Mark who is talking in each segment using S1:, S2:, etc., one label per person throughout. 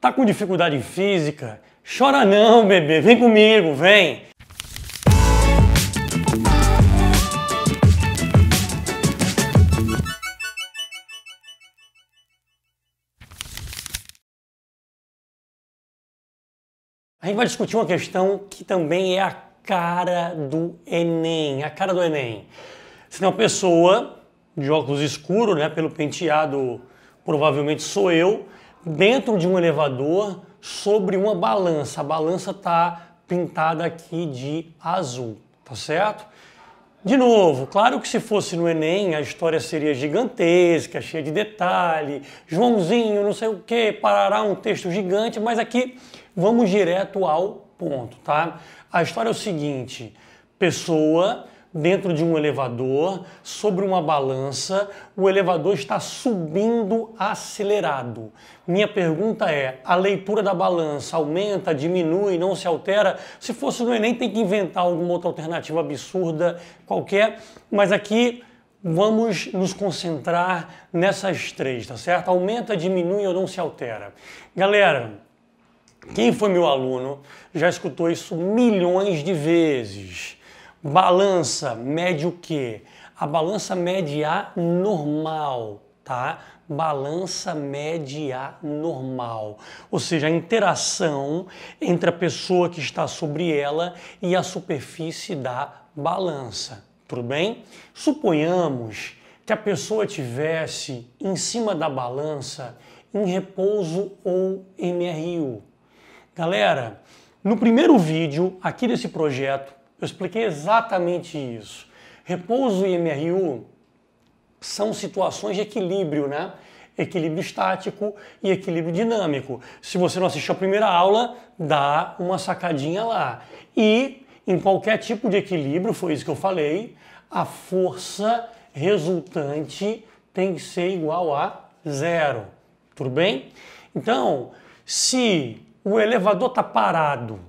S1: Tá com dificuldade física? Chora não, bebê, vem comigo, vem! A gente vai discutir uma questão que também é a cara do Enem, a cara do Enem. Se uma pessoa de óculos escuros, né, pelo penteado, provavelmente sou eu, dentro de um elevador sobre uma balança. A balança está pintada aqui de azul, tá certo? De novo, claro que se fosse no Enem a história seria gigantesca, cheia de detalhe, Joãozinho, não sei o que, parará um texto gigante, mas aqui vamos direto ao ponto, tá? A história é o seguinte: pessoa dentro de um elevador, sobre uma balança, o elevador está subindo acelerado. Minha pergunta é: a leitura da balança aumenta, diminui, não se altera? Se fosse no Enem, tem que inventar alguma outra alternativa absurda qualquer, mas aqui vamos nos concentrar nessas três, tá certo? Aumenta, diminui ou não se altera. Galera, quem foi meu aluno já escutou isso milhões de vezes. Balança mede o quê? A balança mede a normal, tá? Balança mede a normal, ou seja, a interação entre a pessoa que está sobre ela e a superfície da balança. Tudo bem? Suponhamos que a pessoa tivesse em cima da balança em repouso ou MRU. Galera, no primeiro vídeo aqui desse projeto, eu expliquei exatamente isso. Repouso e MRU são situações de equilíbrio, né? Equilíbrio estático e equilíbrio dinâmico. Se você não assistiu a primeira aula, dá uma sacadinha lá. E em qualquer tipo de equilíbrio, foi isso que eu falei, a força resultante tem que ser igual a zero. Tudo bem? Então, se o elevador está parado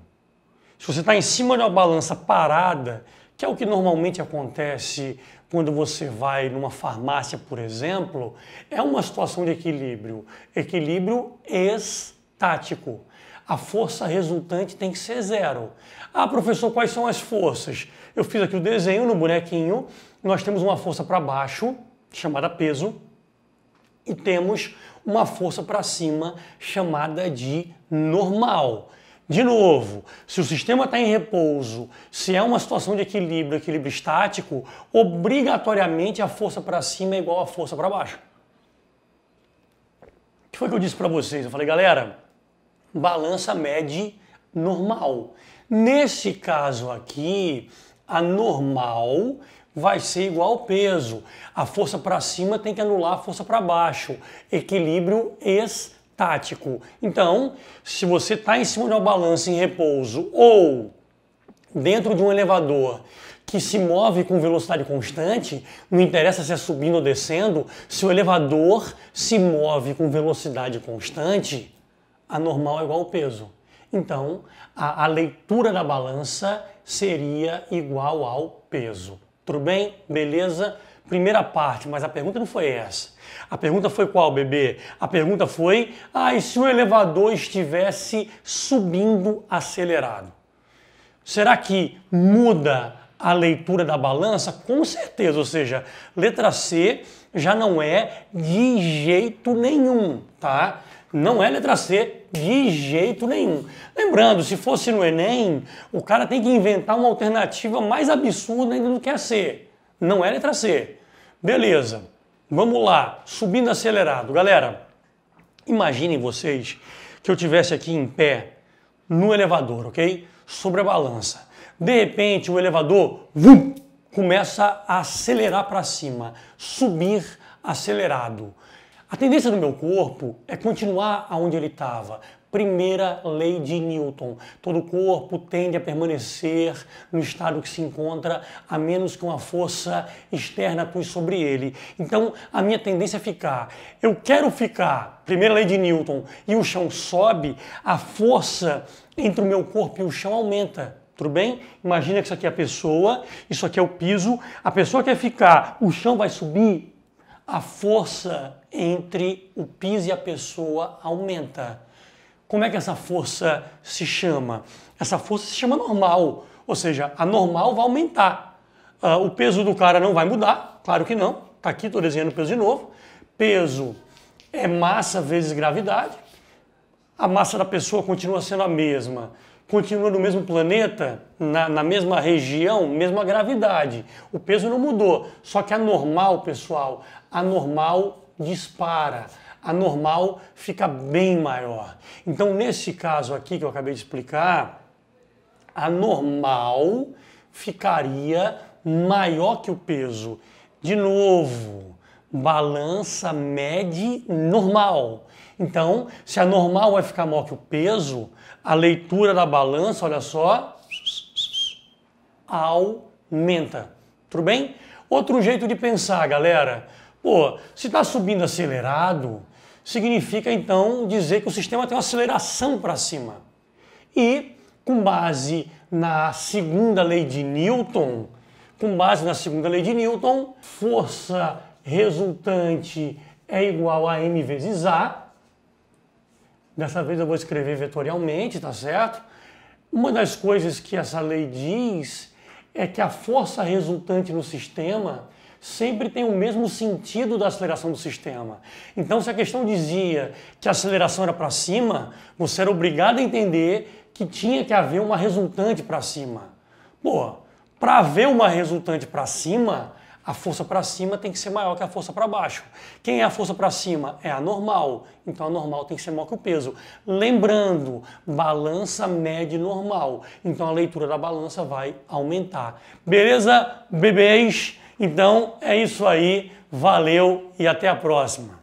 S1: se você está em cima de uma balança parada, que é o que normalmente acontece quando você vai numa farmácia, por exemplo, é uma situação de equilíbrio. Equilíbrio estático. A força resultante tem que ser zero. Ah, professor, quais são as forças? Eu fiz aqui o desenho no bonequinho. Nós temos uma força para baixo, chamada peso, e temos uma força para cima, chamada de normal. De novo, se o sistema está em repouso, se é uma situação de equilíbrio, equilíbrio estático, obrigatoriamente a força para cima é igual a força para baixo. O que foi que eu disse para vocês? Eu falei, galera, balança mede normal. Nesse caso aqui, a normal vai ser igual ao peso. A força para cima tem que anular a força para baixo. Equilíbrio estático tático. Então, se você está em cima de uma balança em repouso ou dentro de um elevador que se move com velocidade constante, não interessa se é subindo ou descendo, se o elevador se move com velocidade constante, a normal é igual ao peso. Então, a, a leitura da balança seria igual ao peso. Tudo bem? Beleza? primeira parte, mas a pergunta não foi essa. A pergunta foi qual, bebê? A pergunta foi: ah, e se o elevador estivesse subindo acelerado? Será que muda a leitura da balança? Com certeza, ou seja, letra C já não é de jeito nenhum, tá? Não é letra C de jeito nenhum. Lembrando, se fosse no Enem, o cara tem que inventar uma alternativa mais absurda ainda do que a C. Não é letra C. Beleza, vamos lá, subindo acelerado. Galera, imaginem vocês que eu tivesse aqui em pé no elevador, ok? Sobre a balança. De repente, o elevador vum, começa a acelerar para cima, subir acelerado. A tendência do meu corpo é continuar aonde ele estava, Primeira lei de Newton: todo corpo tende a permanecer no estado que se encontra, a menos que uma força externa atue sobre ele. Então, a minha tendência é ficar. Eu quero ficar, primeira lei de Newton, e o chão sobe, a força entre o meu corpo e o chão aumenta. Tudo bem? Imagina que isso aqui é a pessoa, isso aqui é o piso, a pessoa quer ficar, o chão vai subir, a força entre o piso e a pessoa aumenta. Como é que essa força se chama? Essa força se chama normal, ou seja, a normal vai aumentar. Uh, o peso do cara não vai mudar, claro que não. Tá aqui, estou desenhando o peso de novo. Peso é massa vezes gravidade. A massa da pessoa continua sendo a mesma. Continua no mesmo planeta, na, na mesma região, mesma gravidade. O peso não mudou. Só que a normal, pessoal, a normal dispara a normal fica bem maior. Então, nesse caso aqui que eu acabei de explicar, a normal ficaria maior que o peso. De novo, balança mede normal. Então, se a normal vai ficar maior que o peso, a leitura da balança, olha só, aumenta. Tudo bem? Outro jeito de pensar, galera. Pô, se está subindo acelerado, significa então dizer que o sistema tem uma aceleração para cima. E com base na segunda lei de Newton, com base na segunda lei de Newton, força resultante é igual a m vezes a. Dessa vez eu vou escrever vetorialmente, tá certo? Uma das coisas que essa lei diz é que a força resultante no sistema sempre tem o mesmo sentido da aceleração do sistema. Então, se a questão dizia que a aceleração era para cima, você era obrigado a entender que tinha que haver uma resultante para cima. Pô, para haver uma resultante para cima, a força para cima tem que ser maior que a força para baixo. Quem é a força para cima? É a normal. Então a normal tem que ser maior que o peso. Lembrando, balança mede normal. Então a leitura da balança vai aumentar. Beleza, bebês? Então é isso aí, valeu e até a próxima.